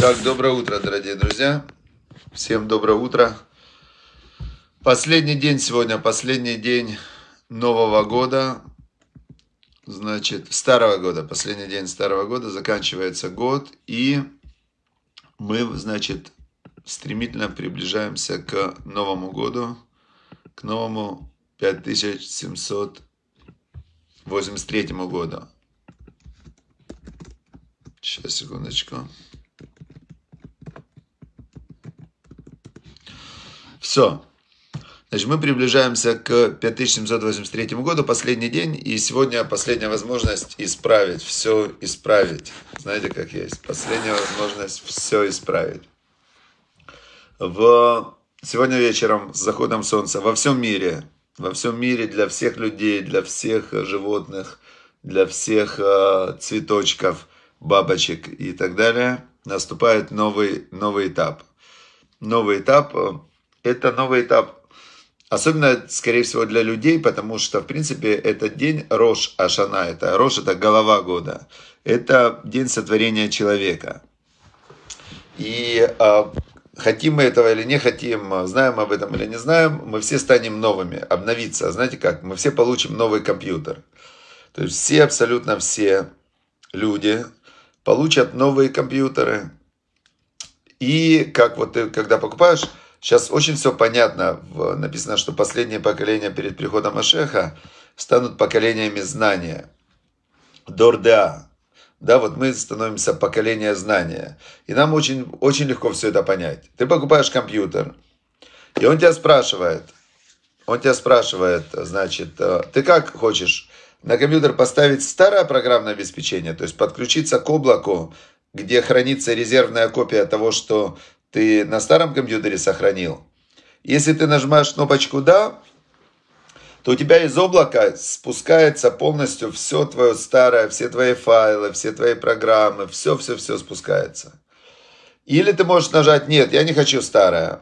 Так, доброе утро, дорогие друзья. Всем доброе утро. Последний день сегодня, последний день Нового года. Значит, Старого года, последний день Старого года, заканчивается год. И мы, значит, стремительно приближаемся к Новому году, к новому 5783 году. Сейчас, секундочку. Все. Значит, мы приближаемся к 5783 году, последний день, и сегодня последняя возможность исправить, все исправить. Знаете, как есть? Последняя возможность все исправить. В... Сегодня вечером с заходом солнца во всем мире, во всем мире для всех людей, для всех животных, для всех э, цветочков, бабочек и так далее, наступает новый, новый этап. Новый этап э, это новый этап. Особенно, скорее всего, для людей, потому что, в принципе, этот день Рош Ашана, это Рош, это голова года, это день сотворения человека. И а, хотим мы этого или не хотим, знаем об этом или не знаем, мы все станем новыми, обновиться. А знаете как? Мы все получим новый компьютер. То есть все, абсолютно все люди получат новые компьютеры. И как вот ты, когда покупаешь Сейчас очень все понятно. Написано, что последнее поколение перед приходом Ашеха станут поколениями знания. Дорда, Да, вот мы становимся поколение знания. И нам очень, очень легко все это понять. Ты покупаешь компьютер, и он тебя спрашивает, он тебя спрашивает, значит, э, ты как хочешь на компьютер поставить старое программное обеспечение, то есть подключиться к облаку, где хранится резервная копия того, что ты на старом компьютере сохранил. Если ты нажимаешь кнопочку «Да», то у тебя из облака спускается полностью все твое старое, все твои файлы, все твои программы, все-все-все спускается. Или ты можешь нажать «Нет, я не хочу старое».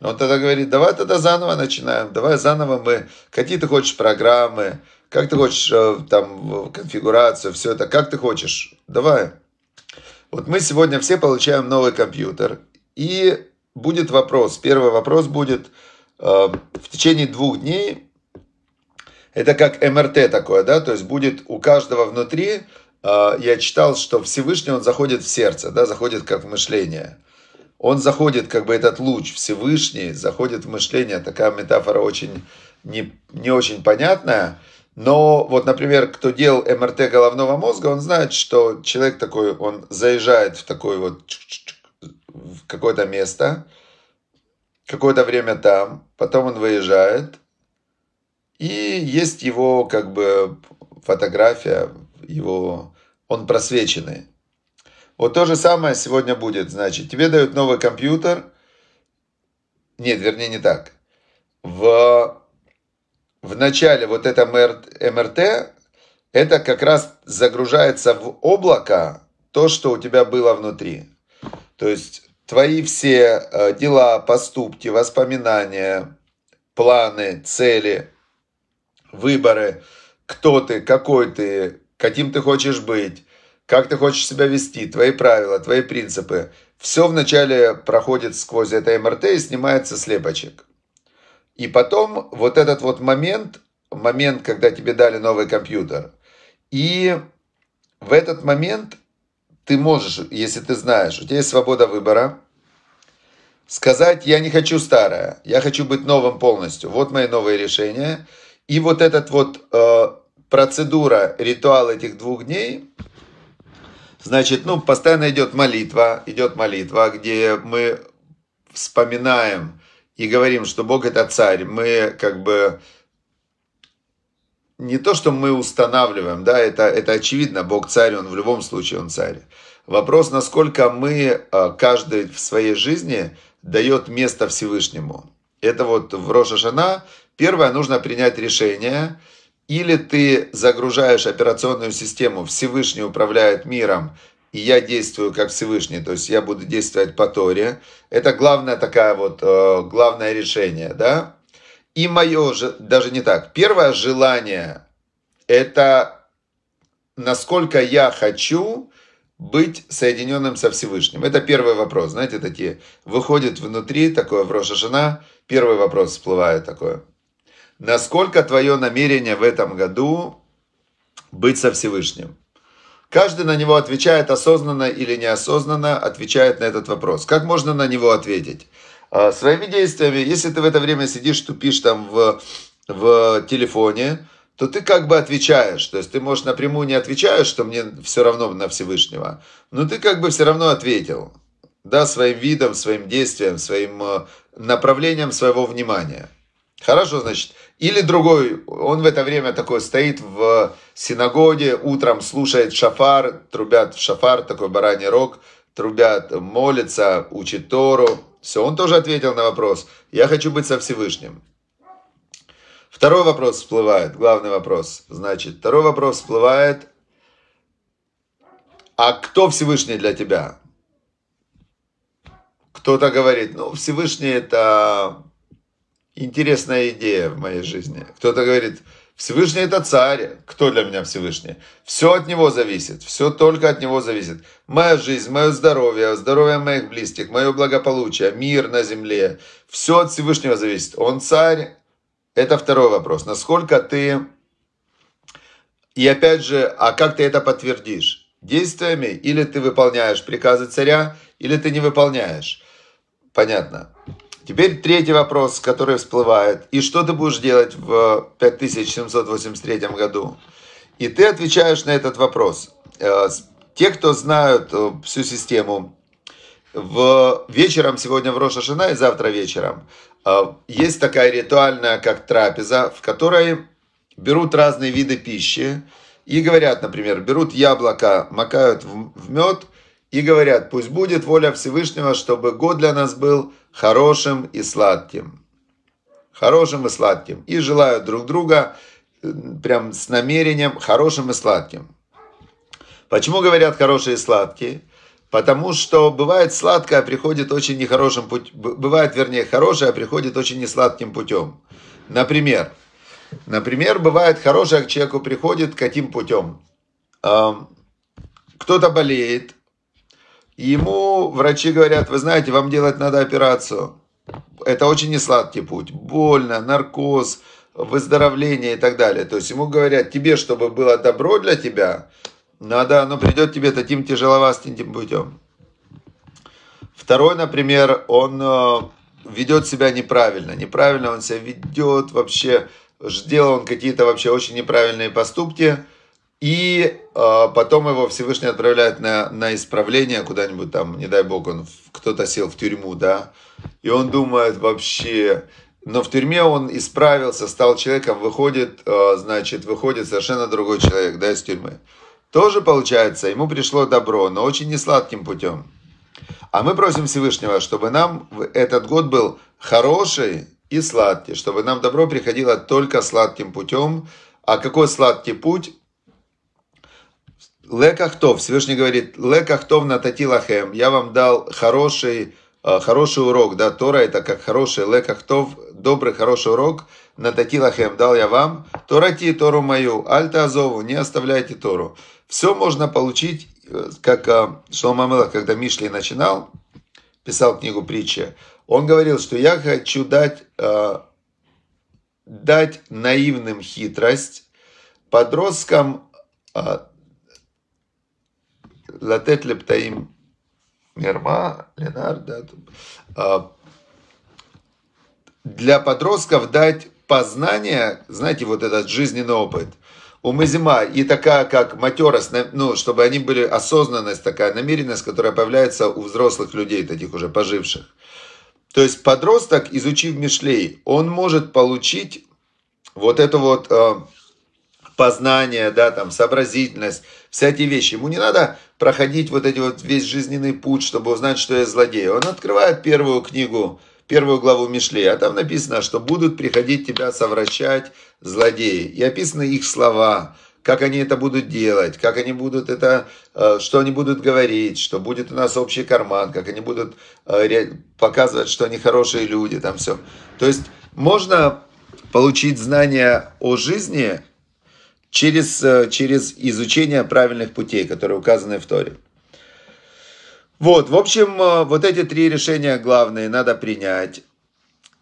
Он тогда говорит, давай тогда заново начинаем, давай заново мы, какие ты хочешь программы, как ты хочешь э, там конфигурацию, все это, как ты хочешь, давай. Вот мы сегодня все получаем новый компьютер, и будет вопрос, первый вопрос будет э, в течение двух дней, это как МРТ такое, да, то есть будет у каждого внутри, э, я читал, что Всевышний, он заходит в сердце, да, заходит как в мышление. Он заходит, как бы этот луч Всевышний, заходит в мышление, такая метафора очень, не, не очень понятная, но вот, например, кто делал МРТ головного мозга, он знает, что человек такой, он заезжает в такой вот в какое-то место, какое-то время там, потом он выезжает, и есть его как бы фотография, его, он просвеченный. Вот то же самое сегодня будет, значит, тебе дают новый компьютер, нет, вернее, не так. В, в начале вот это МРТ, это как раз загружается в облако то, что у тебя было внутри. То есть Твои все э, дела, поступки, воспоминания, планы, цели, выборы, кто ты, какой ты, каким ты хочешь быть, как ты хочешь себя вести, твои правила, твои принципы. Все вначале проходит сквозь это МРТ и снимается слепочек. И потом вот этот вот момент, момент, когда тебе дали новый компьютер. И в этот момент ты можешь, если ты знаешь, у тебя есть свобода выбора, сказать, я не хочу старое, я хочу быть новым полностью. Вот мои новые решения. И вот этот вот э, процедура, ритуал этих двух дней, значит, ну, постоянно идет молитва, идет молитва, где мы вспоминаем и говорим, что Бог это царь. Мы как бы не то, что мы устанавливаем, да, это, это очевидно, Бог царь, он в любом случае, он царь. Вопрос, насколько мы, а, каждый в своей жизни дает место Всевышнему. Это вот в Роша Шана. Первое, нужно принять решение. Или ты загружаешь операционную систему, Всевышний управляет миром, и я действую как Всевышний, то есть я буду действовать по Торе. Это главное такая вот, а, главное решение, да? И мое, даже не так, первое желание – это насколько я хочу быть соединенным со Всевышним. Это первый вопрос. Знаете, такие, выходит внутри, такое в жена, первый вопрос всплывает такое. Насколько твое намерение в этом году быть со Всевышним? Каждый на него отвечает осознанно или неосознанно, отвечает на этот вопрос. Как можно на него ответить? А, своими действиями. Если ты в это время сидишь, тупишь там в, в телефоне, то ты как бы отвечаешь. То есть ты, можешь напрямую не отвечаешь, что мне все равно на Всевышнего, но ты как бы все равно ответил. Да, своим видом, своим действием, своим э, направлением своего внимания. Хорошо, значит. Или другой, он в это время такой стоит в синагоге, утром слушает шафар, трубят в шафар, такой бараний рог, трубят, молится, учит Тору, все, он тоже ответил на вопрос. Я хочу быть со Всевышним. Второй вопрос всплывает, главный вопрос. Значит, второй вопрос всплывает. А кто Всевышний для тебя? Кто-то говорит, ну, Всевышний это интересная идея в моей жизни. Кто-то говорит, Всевышний это царь. Кто для меня Всевышний? Все от него зависит. Все только от него зависит. Моя жизнь, мое здоровье, здоровье моих близких, мое благополучие, мир на земле. Все от Всевышнего зависит. Он царь. Это второй вопрос. Насколько ты... И опять же, а как ты это подтвердишь? Действиями или ты выполняешь приказы царя, или ты не выполняешь. Понятно. Теперь третий вопрос, который всплывает. И что ты будешь делать в 5783 году? И ты отвечаешь на этот вопрос. Э, те, кто знают э, всю систему, в вечером сегодня в Рошашина и завтра вечером э, есть такая ритуальная, как трапеза, в которой берут разные виды пищи и говорят, например, берут яблоко, макают в мед – и говорят, пусть будет воля Всевышнего, чтобы год для нас был хорошим и сладким. Хорошим и сладким. И желают друг друга э, прям с намерением хорошим и сладким. Почему говорят хорошие и сладкие? Потому что бывает сладкое, приходит очень нехорошим путем. Бывает, вернее, хорошее, а приходит очень несладким путем. Например, например, бывает хорошее, к человеку приходит каким путем? Кто-то болеет, ему врачи говорят, вы знаете, вам делать надо операцию. Это очень несладкий путь. Больно, наркоз, выздоровление и так далее. То есть ему говорят, тебе, чтобы было добро для тебя, надо, но придет тебе таким тем путем. Второй, например, он э, ведет себя неправильно. Неправильно он себя ведет вообще, сделал он какие-то вообще очень неправильные поступки – и э, потом его Всевышний отправляет на, на исправление куда-нибудь там, не дай бог, он кто-то сел в тюрьму, да. И он думает вообще, но в тюрьме он исправился, стал человеком, выходит, э, значит, выходит совершенно другой человек, да, из тюрьмы. Тоже получается, ему пришло добро, но очень несладким путем. А мы просим Всевышнего, чтобы нам этот год был хороший и сладкий, чтобы нам добро приходило только сладким путем. А какой сладкий путь? Лекахтов, Всевышний говорит, Лекахтов на Татилахем, я вам дал хороший, э, хороший урок, да, Тора это как хороший Лекахтов, добрый, хороший урок, на Татилахем дал я вам, Торати, Тору мою, Альта Азову, не оставляйте Тору. Все можно получить, э, как э, Шламамелах, когда Мишли начинал, писал книгу притчи, он говорил, что я хочу дать, дать наивным хитрость, подросткам לתת לפתאים мирма, Ленар, да, для подростков дать познание, знаете, вот этот жизненный опыт. Умызима и такая, как матерость, ну, чтобы они были осознанность такая, намеренность, которая появляется у взрослых людей, таких уже поживших. То есть подросток, изучив Мишлей, он может получить вот это вот а, познание, да, там, сообразительность, все эти вещи. Ему не надо проходить вот эти вот весь жизненный путь, чтобы узнать, что я злодей. Он открывает первую книгу, первую главу Мишли, а там написано, что будут приходить тебя совращать злодеи. И описаны их слова, как они это будут делать, как они будут это, э, что они будут говорить, что будет у нас общий карман, как они будут э, показывать, что они хорошие люди, там все. То есть можно получить знания о жизни через, э, через изучение правильных путей, которые указаны в Торе. Вот, в общем, э, вот эти три решения главные надо принять.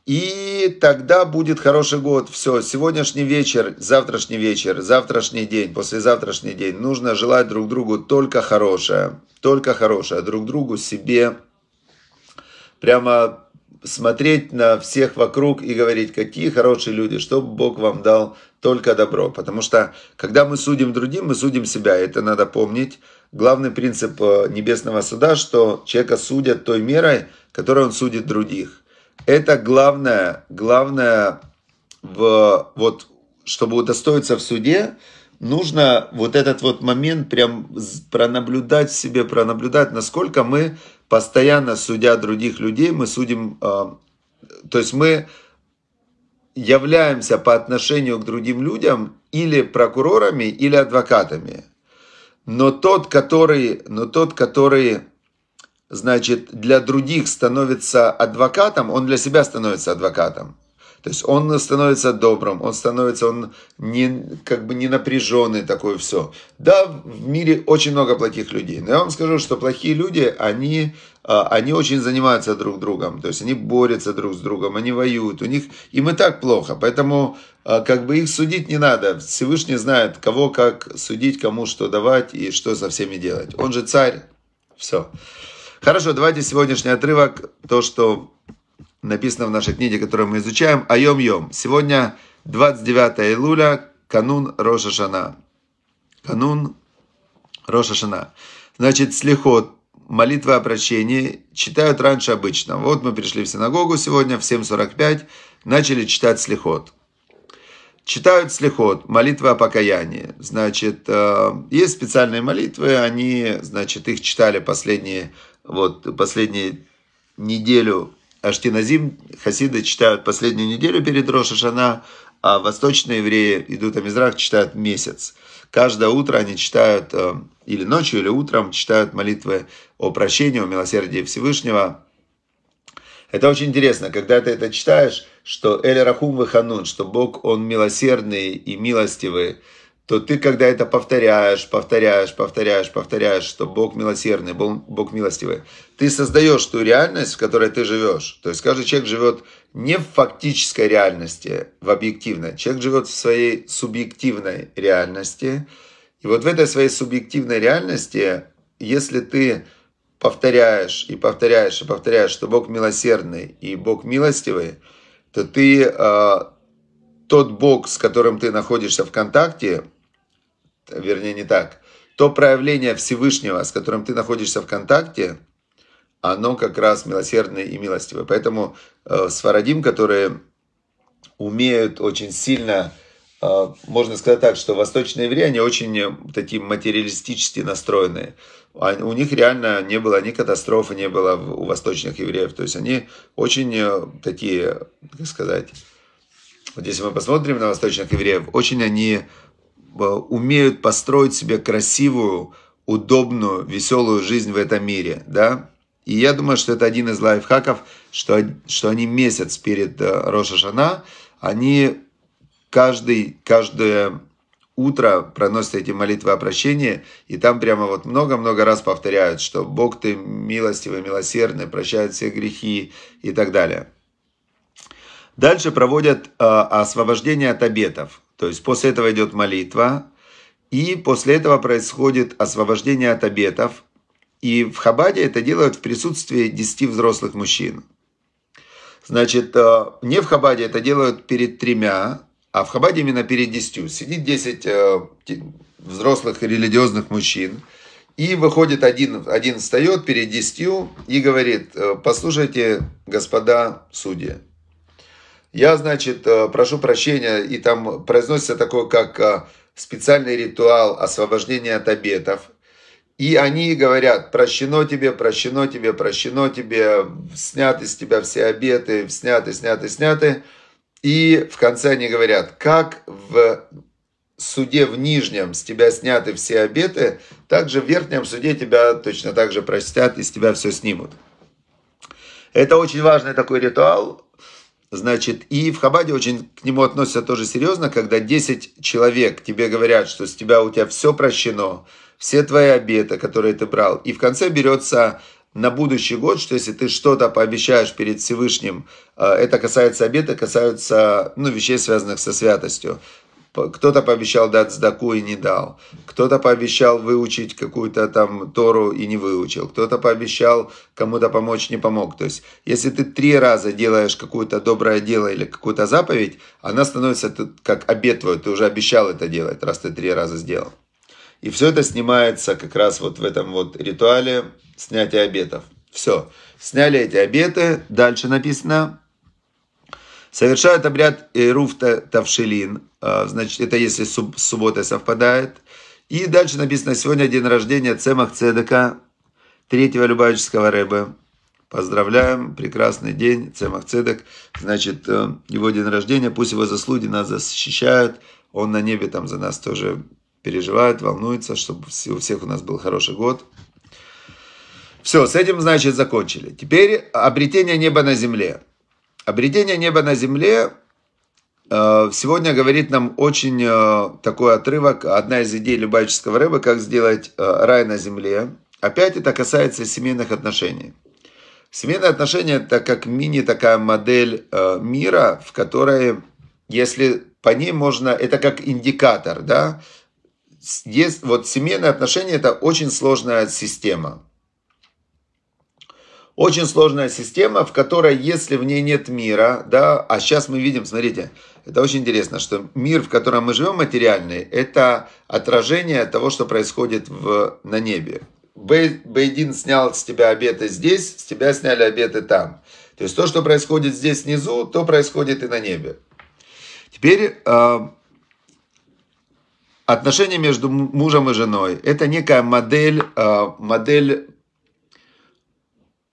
И тогда будет хороший год. Все, сегодняшний вечер, завтрашний вечер, завтрашний день, послезавтрашний день. Нужно желать друг другу только хорошее. Только хорошее. Друг другу, себе. Прямо смотреть на всех вокруг и говорить, какие хорошие люди, чтобы Бог вам дал только добро. Потому что, когда мы судим другим, мы судим себя, это надо помнить. Главный принцип э, небесного суда, что человека судят той мерой, которой он судит других. Это главное, главное в, вот, чтобы удостоиться в суде, нужно вот этот вот момент прям пронаблюдать в себе, пронаблюдать, насколько мы постоянно судя других людей, мы судим, а, то есть мы являемся по отношению к другим людям или прокурорами, или адвокатами. Но тот, который, но тот, который значит, для других становится адвокатом, он для себя становится адвокатом. То есть он становится добрым, он становится, он не, как бы не напряженный такое все. Да, в мире очень много плохих людей, но я вам скажу, что плохие люди, они, а, они очень занимаются друг другом, то есть они борются друг с другом, они воюют, у них, им и так плохо, поэтому а, как бы их судить не надо. Всевышний знает, кого как судить, кому что давать и что со всеми делать. Он же царь. Все. Хорошо, давайте сегодняшний отрывок, то, что написано в нашей книге, которую мы изучаем, Айом-Йом. Сегодня 29 июля, канун Роша Шана. Канун Роша Шана. Значит, слехот, молитва о прощении, читают раньше обычно. Вот мы пришли в синагогу сегодня в 7.45, начали читать слехот. Читают слехот, молитва о покаянии. Значит, э, есть специальные молитвы, они, значит, их читали последние, вот, последние неделю Ашкиназим хасиды читают последнюю неделю перед Рошашана, а восточные евреи идут Амизрах, читают месяц. Каждое утро они читают, э, или ночью, или утром, читают молитвы о прощении, о милосердии Всевышнего. Это очень интересно, когда ты это читаешь, что Эль Рахум Ваханун, что Бог, Он милосердный и милостивый, то ты, когда это повторяешь, повторяешь, повторяешь, повторяешь, что Бог милосердный, Бог милостивый, ты создаешь ту реальность, в которой ты живешь. То есть каждый человек живет не в фактической реальности, в объективной. Человек живет в своей субъективной реальности. И вот в этой своей субъективной реальности, если ты повторяешь и повторяешь и повторяешь, что Бог милосердный и Бог милостивый, то ты э, тот Бог, с которым ты находишься в контакте, вернее не так, то проявление Всевышнего, с которым ты находишься в контакте, оно как раз милосердное и милостивое. Поэтому э, сфарадим, которые умеют очень сильно, э, можно сказать так, что восточные евреи, они очень э, такие материалистически настроенные. А у них реально не было ни катастрофы, не было у восточных евреев. То есть они очень э, такие, как сказать, вот если мы посмотрим на восточных евреев, очень они Э, умеют построить себе красивую, удобную, веселую жизнь в этом мире, да. И я думаю, что это один из лайфхаков, что, что они месяц перед э, Роша Шана, они каждый, каждое утро проносят эти молитвы о прощении, и там прямо вот много-много раз повторяют, что Бог ты милостивый, милосердный, прощает все грехи и так далее. Дальше проводят э, освобождение от обетов. То есть после этого идет молитва, и после этого происходит освобождение от обетов. И в Хабаде это делают в присутствии 10 взрослых мужчин. Значит, э, не в Хабаде это делают перед тремя, а в Хабаде именно перед 10. Сидит 10 э, взрослых религиозных мужчин, и выходит один, один встает перед десятью и говорит, «Э, послушайте, господа судьи, я, значит, э, прошу прощения, и там произносится такое, как э, специальный ритуал освобождения от обетов. И они говорят, прощено тебе, прощено тебе, прощено тебе, сняты с тебя все обеты, сняты, сняты, сняты. И в конце они говорят, как в суде в нижнем с тебя сняты все обеты, так же в верхнем суде тебя точно так же простят и с тебя все снимут. Это очень важный такой ритуал, Значит, и в Хабаде очень к нему относятся тоже серьезно, когда 10 человек тебе говорят, что с тебя у тебя все прощено, все твои обеты, которые ты брал. И в конце берется на будущий год, что если ты что-то пообещаешь перед Всевышним, э, это касается обета, касаются ну, вещей, связанных со святостью кто-то пообещал дать сдаку и не дал, кто-то пообещал выучить какую-то там Тору и не выучил, кто-то пообещал кому-то помочь, не помог. То есть, если ты три раза делаешь какое-то доброе дело или какую-то заповедь, она становится как обед твой, ты уже обещал это делать, раз ты три раза сделал. И все это снимается как раз вот в этом вот ритуале снятия обетов. Все, сняли эти обеты, дальше написано Совершают обряд Руфта Тавшилин, а, значит, это если с субботой совпадает. И дальше написано, сегодня день рождения Цемах Цедека, третьего Любавического Рэба. Поздравляем, прекрасный день, Цемах Цедек. Значит, э, его день рождения, пусть его заслуги нас защищают. Он на небе там за нас тоже переживает, волнуется, чтобы у всех у нас был хороший год. Все, с этим, значит, закончили. Теперь обретение неба на земле. Обретение неба на земле э, сегодня говорит нам очень э, такой отрывок, одна из идей Любавического рыба, как сделать э, рай на земле. Опять это касается семейных отношений. Семейные отношения – это как мини такая модель мира, в которой, если по ней можно, это как индикатор, да, есть, вот семейные отношения – это очень сложная система – очень сложная система, в которой, если в ней нет мира, да, а сейчас мы видим, смотрите, это очень интересно, что мир, в котором мы живем, материальный, это отражение того, что происходит в, на небе. Бейдин снял с тебя обеты здесь, с тебя сняли обеты там. То есть то, что происходит здесь внизу, то происходит и на небе. Теперь э, отношения между мужем и женой – это некая модель, э, модель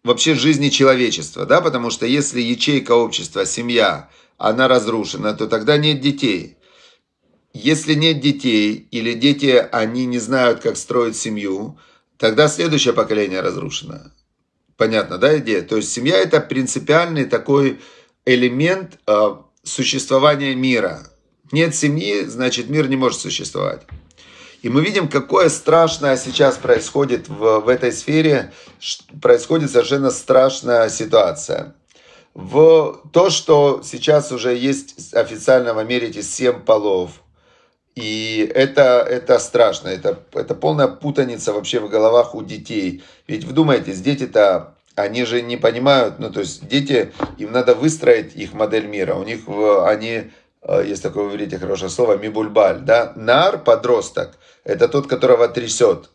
вообще жизни человечества, да, потому что если ячейка общества, семья, она разрушена, то тогда нет детей. Если нет детей или дети, они не знают, как строить семью, тогда следующее поколение разрушено. Понятно, да, идея? То есть семья – это принципиальный такой элемент э, существования мира. Нет семьи, значит мир не может существовать. И мы видим, какое страшное сейчас происходит в, в этой сфере, происходит совершенно страшная ситуация. В то, что сейчас уже есть официально в Америке 7 полов, и это, это страшно, это, это полная путаница вообще в головах у детей. Ведь вдумайтесь, дети-то, они же не понимают, ну то есть дети, им надо выстроить их модель мира, у них э, они Э, есть такое в иврите хорошее слово, мибульбаль, да, нар, подросток, это тот, которого трясет.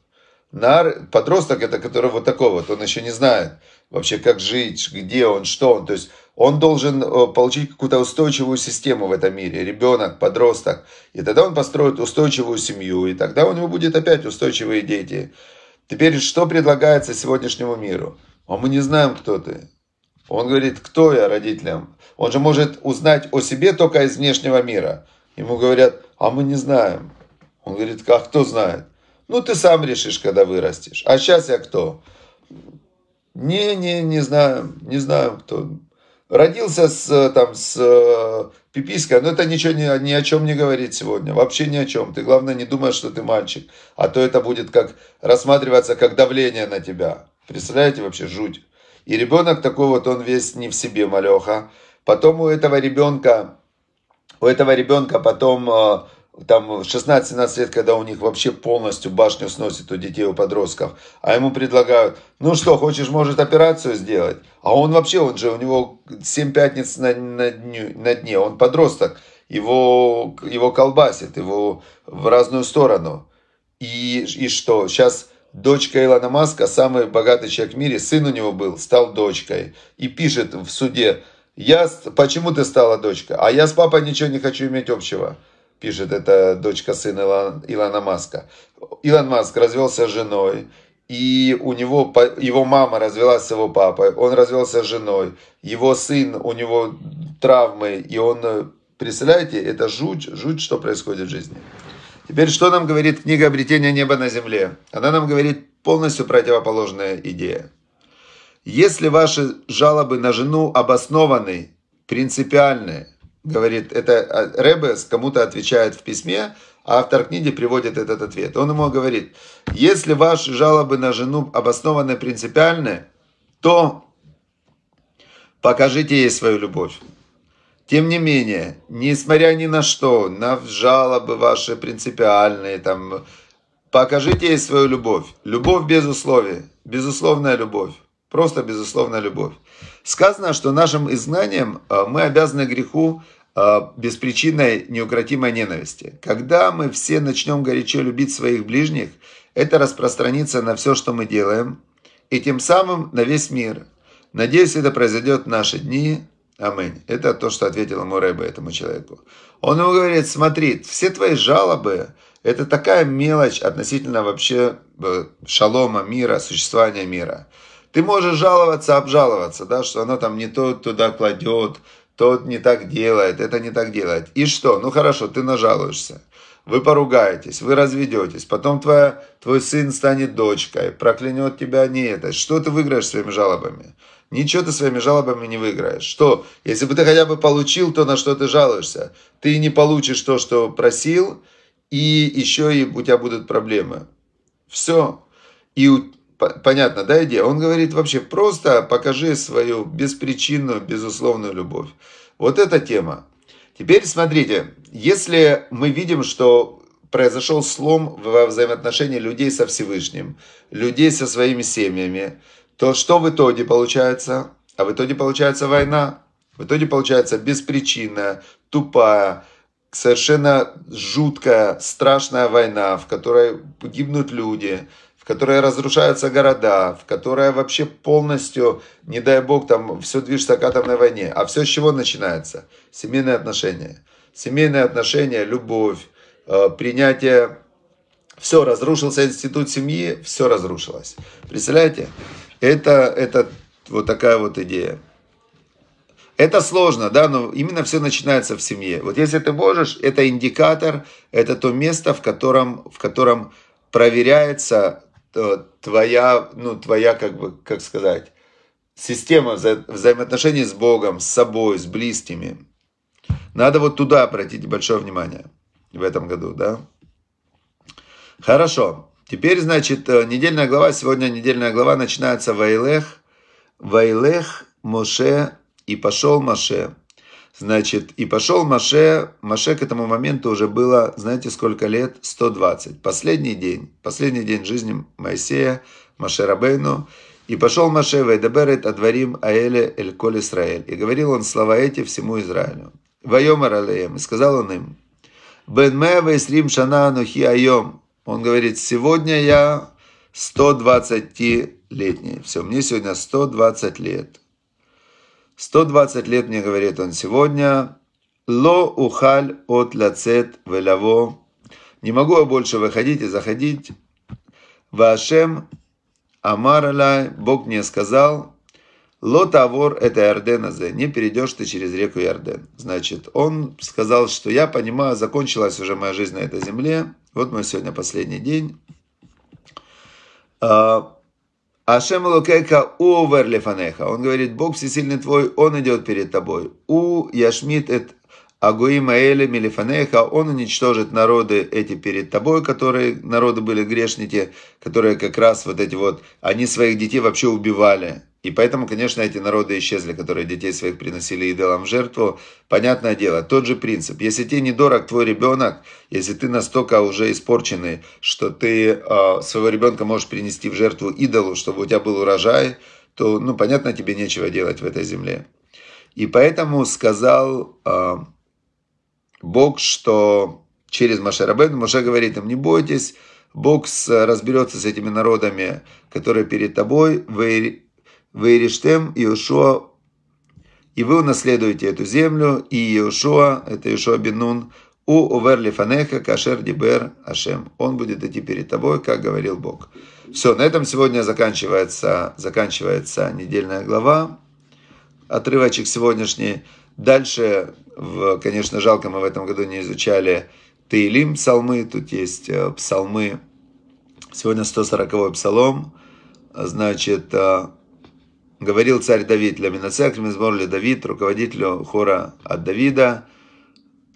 Нар, подросток, это который вот такой вот, он еще не знает вообще, как жить, где он, что он, то есть он должен э, получить какую-то устойчивую систему в этом мире, ребенок, подросток, и тогда он построит устойчивую семью, и тогда у него будет опять устойчивые дети. Теперь, что предлагается сегодняшнему миру? А мы не знаем, кто ты. Он говорит, кто я родителям? Он же может узнать о себе только из внешнего мира. Ему говорят, а мы не знаем. Он говорит, как кто знает? Ну, ты сам решишь, когда вырастешь. А сейчас я кто? Не, не, не знаю, не знаю кто. Родился с, там, с э, пипиской, но это ничего ни, ни о чем не говорит сегодня, вообще ни о чем. Ты, главное, не думаешь, что ты мальчик, а то это будет как рассматриваться как давление на тебя. Представляете, вообще жуть. И ребенок такой вот, он весь не в себе, малеха. Потом у этого ребенка, у этого ребенка потом э, там 16-17 лет, когда у них вообще полностью башню сносит у детей, у подростков, а ему предлагают, ну что, хочешь, может, операцию сделать? А он вообще, он же, у него 7 пятниц на, на, дню, на дне, он подросток, его, его колбасит, его в разную сторону. И, и что, сейчас дочка Илона Маска, самый богатый человек в мире, сын у него был, стал дочкой, и пишет в суде, я, почему ты стала дочка? А я с папой ничего не хочу иметь общего, пишет эта дочка сына Илон, Илона Маска. Илон Маск развелся с женой, и у него, его мама развелась с его папой, он развелся с женой, его сын, у него травмы, и он, представляете, это жуть, жуть, что происходит в жизни. Теперь, что нам говорит книга «Обретение неба на земле»? Она нам говорит полностью противоположная идея. Если ваши жалобы на жену обоснованы, принципиальны, говорит, это а, Ребес кому-то отвечает в письме, а автор книги приводит этот ответ. Он ему говорит, если ваши жалобы на жену обоснованы, принципиальны, то покажите ей свою любовь. Тем не менее, несмотря ни на что, на жалобы ваши принципиальные, там, покажите ей свою любовь. Любовь без условий, безусловная любовь. Просто безусловная любовь. Сказано, что нашим изгнанием э, мы обязаны греху э, беспричинной неукротимой ненависти. Когда мы все начнем горячо любить своих ближних, это распространится на все, что мы делаем, и тем самым на весь мир. Надеюсь, это произойдет в наши дни. Аминь. Это то, что ответил ему Рэбе, этому человеку. Он ему говорит, смотри, все твои жалобы, это такая мелочь относительно вообще э, шалома мира, существования мира. Ты можешь жаловаться, обжаловаться, да, что она там не тот туда кладет, тот не так делает, это не так делает. И что? Ну хорошо, ты нажалуешься. Вы поругаетесь, вы разведетесь, потом твоя, твой сын станет дочкой, проклянет тебя не это. Что ты выиграешь своими жалобами? Ничего ты своими жалобами не выиграешь. Что, если бы ты хотя бы получил то, на что ты жалуешься, ты не получишь то, что просил, и еще и у тебя будут проблемы. Все. И понятно, да, идея? Он говорит вообще, просто покажи свою беспричинную, безусловную любовь. Вот эта тема. Теперь смотрите, если мы видим, что произошел слом во взаимоотношении людей со Всевышним, людей со своими семьями, то что в итоге получается? А в итоге получается война. В итоге получается беспричинная, тупая, совершенно жуткая, страшная война, в которой гибнут люди – которой разрушаются города, в которой вообще полностью, не дай бог, там все движется к атомной войне. А все с чего начинается? Семейные отношения. Семейные отношения, любовь, э, принятие. Все, разрушился институт семьи, все разрушилось. Представляете? Это, это вот такая вот идея. Это сложно, да, но именно все начинается в семье. Вот если ты можешь, это индикатор, это то место, в котором, в котором проверяется Э, твоя, ну, твоя, как бы, как сказать, система вза взаимоотношений с Богом, с собой, с близкими. Надо вот туда обратить большое внимание в этом году, да? Хорошо. Теперь, значит, э, недельная глава, сегодня недельная глава начинается Вайлех, Вайлех, Моше и пошел Моше. Значит, и пошел Маше. Маше к этому моменту уже было, знаете, сколько лет? 120. Последний день. Последний день жизни Моисея, Маше Рабейну. И пошел Маше Вайдаберет Адварим Аэле Эль Коль Исраэль. И говорил он слова эти всему Израилю. Вайомар Алеем. И сказал он им. Бен Вайсрим Шана Анухи Айом. Он говорит, сегодня я 120-летний. Все, мне сегодня 120 лет. 120 лет мне говорит он сегодня, «Ло ухаль от лацет велаво». Не могу я больше выходить и заходить. Вашем амар Бог мне сказал, «Ло тавор это Иорден азе, не перейдешь ты через реку Иорден». Значит, он сказал, что я понимаю, закончилась уже моя жизнь на этой земле, вот мой сегодня последний день. А, Ашем Лукека овер лефанеха. Он говорит, Бог всесильный твой, Он идет перед тобой. У яшмит эт агуима эле милифанеха. Он уничтожит народы эти перед тобой, которые народы были грешники, которые как раз вот эти вот, они своих детей вообще убивали. И поэтому, конечно, эти народы исчезли, которые детей своих приносили идолам в жертву. Понятное дело, тот же принцип. Если тебе недорог твой ребенок, если ты настолько уже испорченный, что ты э, своего ребенка можешь принести в жертву идолу, чтобы у тебя был урожай, то, ну, понятно, тебе нечего делать в этой земле. И поэтому сказал э, Бог, что через Машарабен, Маше говорит им, не бойтесь, Бог с разберется с этими народами, которые перед тобой, вы Вейриштем Иошуа, и вы унаследуете эту землю, и Иошуа, это Иошуа Бинун, у Оверли Фанеха, Кашер Дибер Ашем. Он будет идти перед тобой, как говорил Бог. Все, на этом сегодня заканчивается, заканчивается недельная глава. Отрывочек сегодняшний. Дальше, в, конечно, жалко, мы в этом году не изучали Таилим псалмы. Тут есть э, псалмы. Сегодня 140-й псалом. Значит, э, говорил царь Давид, Ламинацек, Мизморли Давид, руководителю хора от Давида,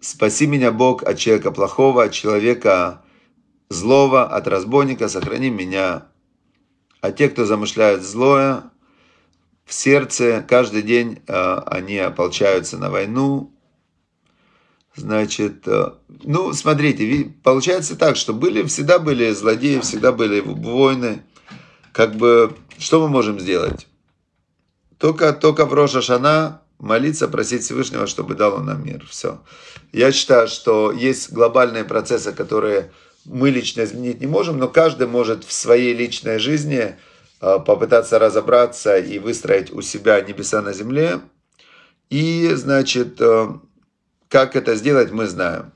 «Спаси меня, Бог, от человека плохого, от человека злого, от разбойника, сохрани меня. А те, кто замышляют злое, в сердце каждый день э, они ополчаются на войну». Значит, э, ну, смотрите, получается так, что были, всегда были злодеи, всегда были войны. Как бы, что мы можем сделать? Только, только в Роша Шана молиться, просить Всевышнего, чтобы дал он нам мир. Все. Я считаю, что есть глобальные процессы, которые мы лично изменить не можем, но каждый может в своей личной жизни а, попытаться разобраться и выстроить у себя небеса на земле. И, значит, э, как это сделать, мы знаем.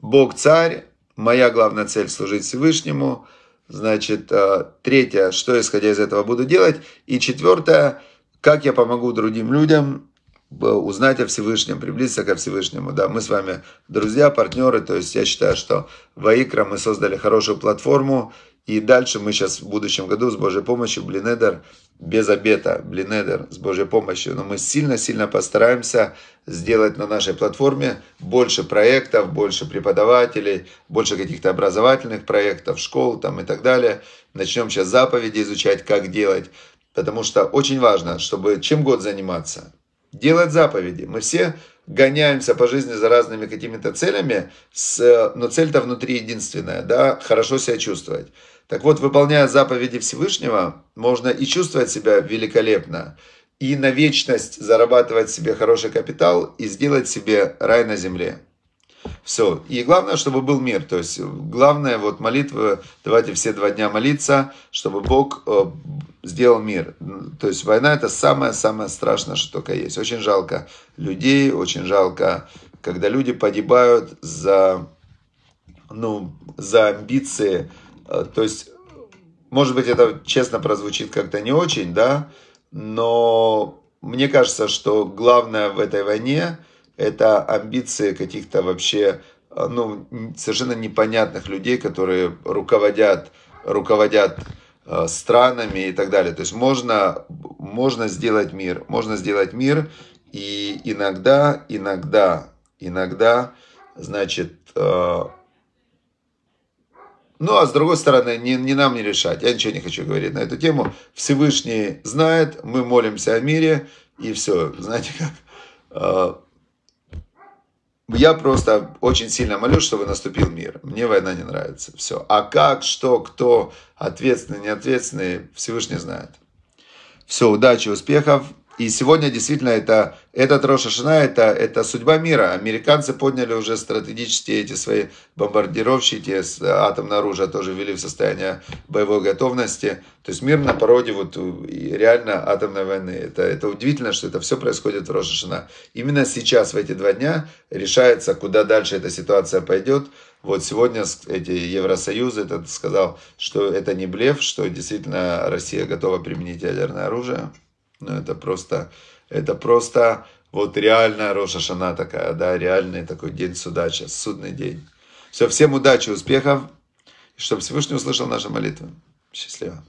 Бог царь, моя главная цель служить Всевышнему – Значит, э, третье, что исходя из этого буду делать. И четвертое, как я помогу другим людям э, узнать о Всевышнем, приблизиться ко Всевышнему. Да, мы с вами друзья, партнеры, то есть я считаю, что в Аикра мы создали хорошую платформу, и дальше мы сейчас в будущем году с Божьей помощью Блинедер без обета, Блинедер с Божьей помощью. Но мы сильно-сильно постараемся сделать на нашей платформе больше проектов, больше преподавателей, больше каких-то образовательных проектов, школ там и так далее. Начнем сейчас заповеди изучать, как делать. Потому что очень важно, чтобы чем год заниматься. Делать заповеди. Мы все гоняемся по жизни за разными какими-то целями, с, но цель-то внутри единственная, да, хорошо себя чувствовать. Так вот, выполняя заповеди Всевышнего, можно и чувствовать себя великолепно, и на вечность зарабатывать себе хороший капитал и сделать себе рай на земле. Все. И главное, чтобы был мир. То есть, главное, вот молитва. давайте все два дня молиться, чтобы Бог э, сделал мир. То есть, война это самое-самое страшное, что только есть. Очень жалко людей, очень жалко, когда люди погибают за, ну, за амбиции, Э, то есть, может быть, это честно прозвучит как-то не очень, да, но мне кажется, что главное в этой войне это амбиции каких-то вообще э, ну, совершенно непонятных людей, которые руководят, руководят э, странами и так далее. То есть можно, можно сделать мир, можно сделать мир, и иногда, иногда, иногда, значит, ну, а с другой стороны, не, не нам не решать. Я ничего не хочу говорить на эту тему. Всевышний знает, мы молимся о мире, и все. Знаете как? А, я просто очень сильно молюсь, чтобы наступил мир. Мне война не нравится. Все. А как, что, кто, ответственный, неответственный, Всевышний знает. Все, удачи, успехов. И сегодня действительно это, этот Рошашина, это, это судьба мира. Американцы подняли уже стратегические эти свои бомбардировщики атомное оружие, тоже ввели в состояние боевой готовности. То есть мир на породе вот реально атомной войны. Это, это удивительно, что это все происходит в Рошашина. Именно сейчас, в эти два дня, решается, куда дальше эта ситуация пойдет. Вот сегодня эти Евросоюз этот сказал, что это не блеф, что действительно Россия готова применить ядерное оружие. Но ну, это просто, это просто вот реальная Роша Шана такая, да, реальный такой день суда сейчас, судный день. Все, всем удачи, успехов, чтобы Всевышний услышал наши молитвы. Счастливо.